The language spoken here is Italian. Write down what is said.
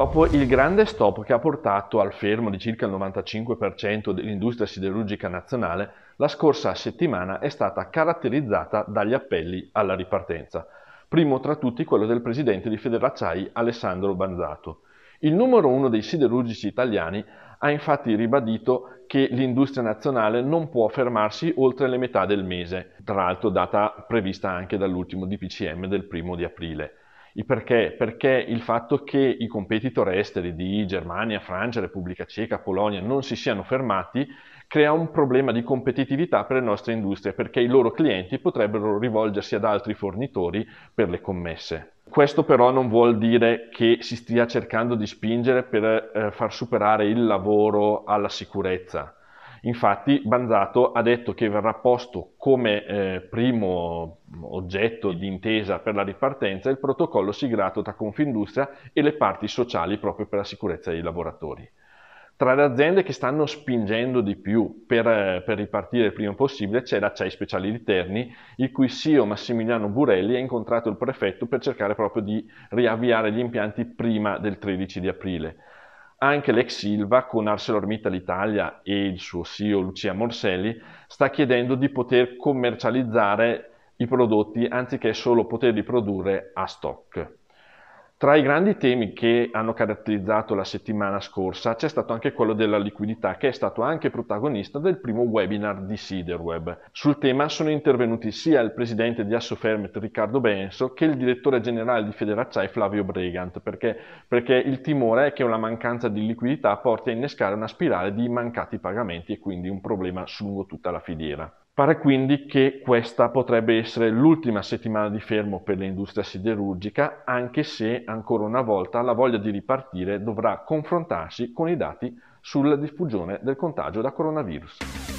Dopo il grande stop che ha portato al fermo di circa il 95% dell'industria siderurgica nazionale, la scorsa settimana è stata caratterizzata dagli appelli alla ripartenza, primo tra tutti quello del presidente di Federacciai Alessandro Banzato. Il numero uno dei siderurgici italiani ha infatti ribadito che l'industria nazionale non può fermarsi oltre le metà del mese, tra l'altro data prevista anche dall'ultimo DPCM del primo di aprile. Il perché? Perché il fatto che i competitor esteri di Germania, Francia, Repubblica Ceca, Polonia non si siano fermati crea un problema di competitività per le nostre industrie perché i loro clienti potrebbero rivolgersi ad altri fornitori per le commesse. Questo però non vuol dire che si stia cercando di spingere per eh, far superare il lavoro alla sicurezza. Infatti Banzato ha detto che verrà posto come eh, primo oggetto di intesa per la ripartenza il protocollo siglato tra Confindustria e le parti sociali proprio per la sicurezza dei lavoratori. Tra le aziende che stanno spingendo di più per, eh, per ripartire il prima possibile c'è la CEI Speciali di Terni, il cui CEO Massimiliano Burelli ha incontrato il prefetto per cercare proprio di riavviare gli impianti prima del 13 di aprile. Anche l'ex Silva, con ArcelorMittal Italia e il suo CEO Lucia Morselli, sta chiedendo di poter commercializzare i prodotti anziché solo poterli produrre a stock. Tra i grandi temi che hanno caratterizzato la settimana scorsa c'è stato anche quello della liquidità che è stato anche protagonista del primo webinar di Siderweb. Sul tema sono intervenuti sia il presidente di Assofermet Riccardo Benso che il direttore generale di Federacciai Flavio Bregant perché, perché il timore è che una mancanza di liquidità porti a innescare una spirale di mancati pagamenti e quindi un problema lungo tutta la filiera. Pare quindi che questa potrebbe essere l'ultima settimana di fermo per l'industria siderurgica, anche se ancora una volta la voglia di ripartire dovrà confrontarsi con i dati sulla diffusione del contagio da coronavirus.